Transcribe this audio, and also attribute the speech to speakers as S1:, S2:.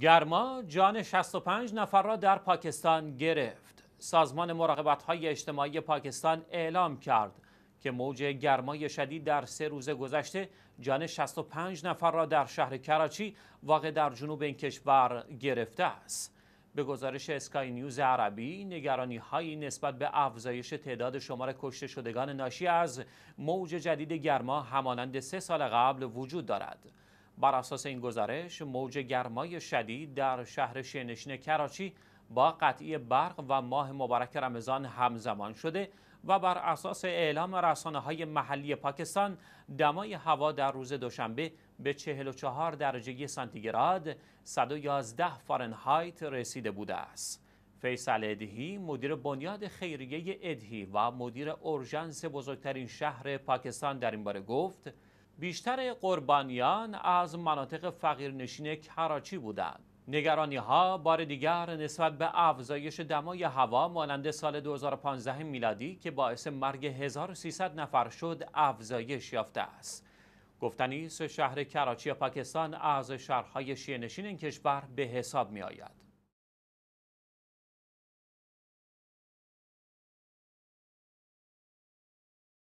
S1: گرما جان 65 نفر را در پاکستان گرفت. سازمان مراقبت های اجتماعی پاکستان اعلام کرد که موج گرمای شدید در سه روز گذشته جان 65 نفر را در شهر کراچی واقع در جنوب این کشور گرفته است. به گزارش اسکای نیوز عربی نگرانی هایی نسبت به افزایش تعداد شمار کشته شدگان ناشی از موج جدید گرما همانند سه سال قبل وجود دارد. بر اساس این گزارش موج گرمای شدید در شهر شنشین کراچی با قطعی برق و ماه مبارک رمضان همزمان شده و بر اساس اعلام رسانه های محلی پاکستان دمای هوا در روز دوشنبه به 44 درجه سانتیگراد 111 فارنهایت رسیده بوده است. فیصل ادهی مدیر بنیاد خیریه ادهی و مدیر اورژانس بزرگترین شهر پاکستان در این باره گفت بیشتر قربانیان از مناطق فقیرنشین کراچی بودند. نگرانی ها بار دیگر نسبت به افزایش دمای هوا مانند سال 2015 میلادی که باعث مرگ 1300 نفر شد افزایش یافته است. گفتنی شهر کراچی پاکستان از شهرهای شیعه نشین این کشور به حساب می آید.